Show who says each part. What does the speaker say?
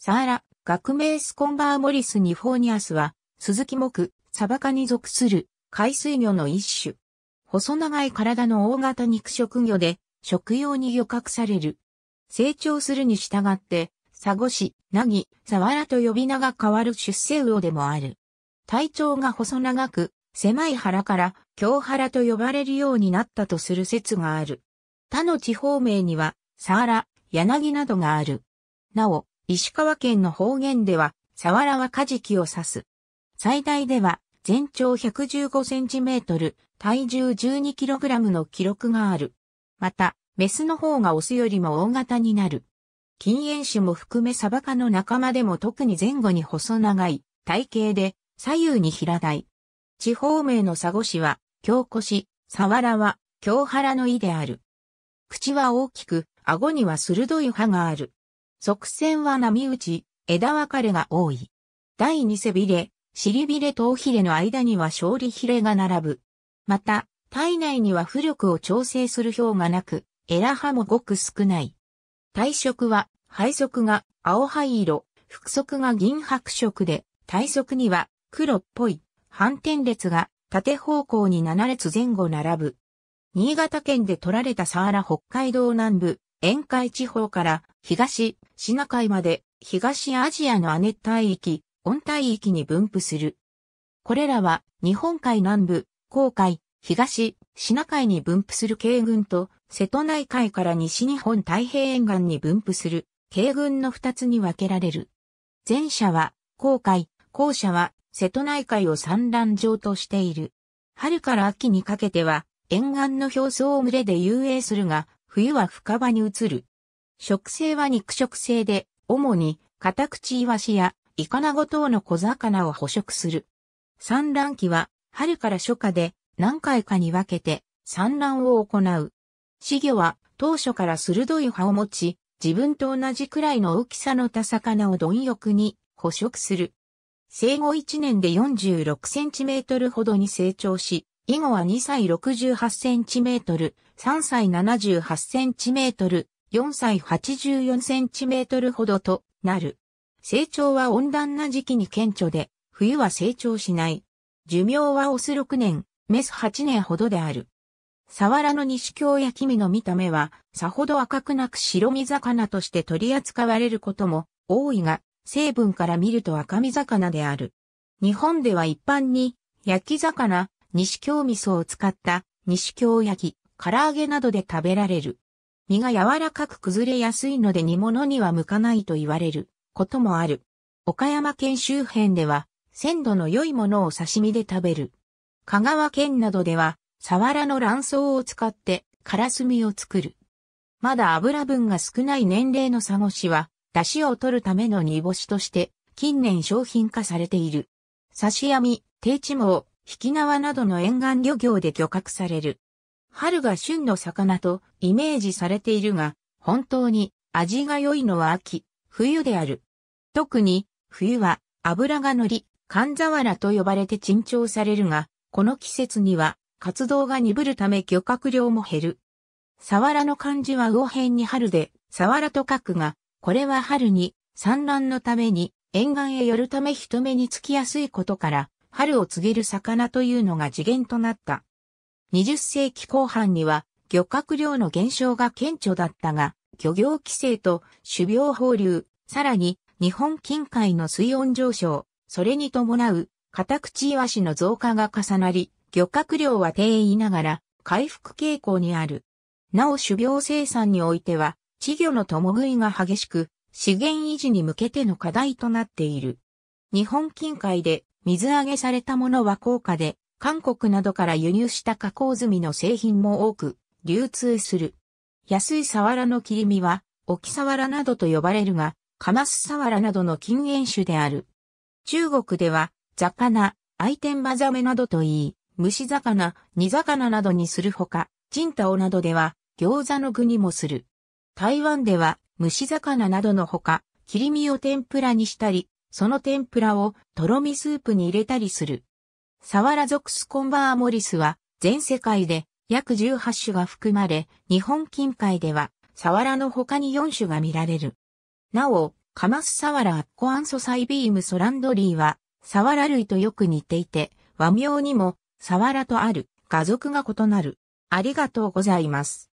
Speaker 1: サーラ、学名スコンバーモリスニフォーニアスは、鈴木木、サバ科に属する海水魚の一種。細長い体の大型肉食魚で、食用に漁獲される。成長するに従って、サゴシ、ナギ、サワラと呼び名が変わる出世魚でもある。体長が細長く、狭い腹から、京腹と呼ばれるようになったとする説がある。他の地方名には、サーラ、柳などがある。なお、石川県の方言では、サワラはカジキを指す。最大では、全長115センチメートル、体重12キログラムの記録がある。また、メスの方がオスよりも大型になる。禁煙種も含めサバ科の仲間でも特に前後に細長い体型で左右に平台。地方名のサゴシは京シ、サワラは京原の意である。口は大きく、顎には鋭い歯がある。側線は波打ち、枝分かれが多い。第二背びれ、尻びれ頭ひれの間には勝利ひれが並ぶ。また、体内には浮力を調整する表がなく、エラ派もごく少ない。体色は、背側が青灰色、腹側が銀白色で、体側には黒っぽい反転列が縦方向に7列前後並ぶ。新潟県で取られたサーラ北海道南部、沿海地方から東、シナ海まで東アジアの亜熱帯域、温帯域に分布する。これらは日本海南部、黄海、東、シナ海に分布する軽群と瀬戸内海から西日本太平洋岸に分布する軽群の二つに分けられる。前者は黄海、後者は瀬戸内海を産卵場としている。春から秋にかけては沿岸の表層を群れで遊泳するが、冬は深場に移る。食性は肉食性で、主に、カタクチイワシや、イカナゴ等の小魚を捕食する。産卵期は、春から初夏で、何回かに分けて、産卵を行う。稚魚は、当初から鋭い歯を持ち、自分と同じくらいの大きさの多魚を貪欲に捕食する。生後1年で46センチメートルほどに成長し、以後は2歳68センチメートル、3歳78センチメートル、4歳84センチメートルほどとなる。成長は温暖な時期に顕著で、冬は成長しない。寿命はオス6年、メス8年ほどである。サワラの西京焼き身の見た目は、さほど赤くなく白身魚として取り扱われることも多いが、成分から見ると赤身魚である。日本では一般に、焼き魚、西京味噌を使った、西京焼き、唐揚げなどで食べられる。身が柔らかく崩れやすいので煮物には向かないと言われることもある。岡山県周辺では、鮮度の良いものを刺身で食べる。香川県などでは、サワラの卵巣を使って、からすみを作る。まだ油分が少ない年齢のサゴシは、出汁を取るための煮干しとして、近年商品化されている。刺し網、定置網、引き縄などの沿岸漁業で漁獲される。春が旬の魚とイメージされているが、本当に味が良いのは秋、冬である。特に、冬は油が乗り、寒ざわらと呼ばれて珍重されるが、この季節には活動が鈍るため漁獲量も減る。サワラの漢字は魚辺に春で、サワラと書くが、これは春に産卵のために沿岸へ寄るため人目につきやすいことから、春を告げる魚というのが次元となった。20世紀後半には漁獲量の減少が顕著だったが、漁業規制と種苗放流、さらに日本近海の水温上昇、それに伴うカタクチイワシの増加が重なり、漁獲量は低いながら回復傾向にある。なお種苗生産においては、稚魚の共食いが激しく、資源維持に向けての課題となっている。日本近海で水揚げされたものは高価で、韓国などから輸入した加工済みの製品も多く流通する。安いサワラの切り身は、沖サワラなどと呼ばれるが、カマスサワラなどの禁煙種である。中国では、魚、アイテンバザメなどといい、蒸し魚、煮魚などにするほか、チンタオなどでは、餃子の具にもする。台湾では、蒸し魚などのほか、切り身を天ぷらにしたり、その天ぷらをとろみスープに入れたりする。サワラ属スコンバーモリスは全世界で約18種が含まれ、日本近海ではサワラの他に4種が見られる。なお、カマスサワラアッコアンソサイビームソランドリーはサワラ類とよく似ていて、和名にもサワラとある画属が異なる。ありがとうございます。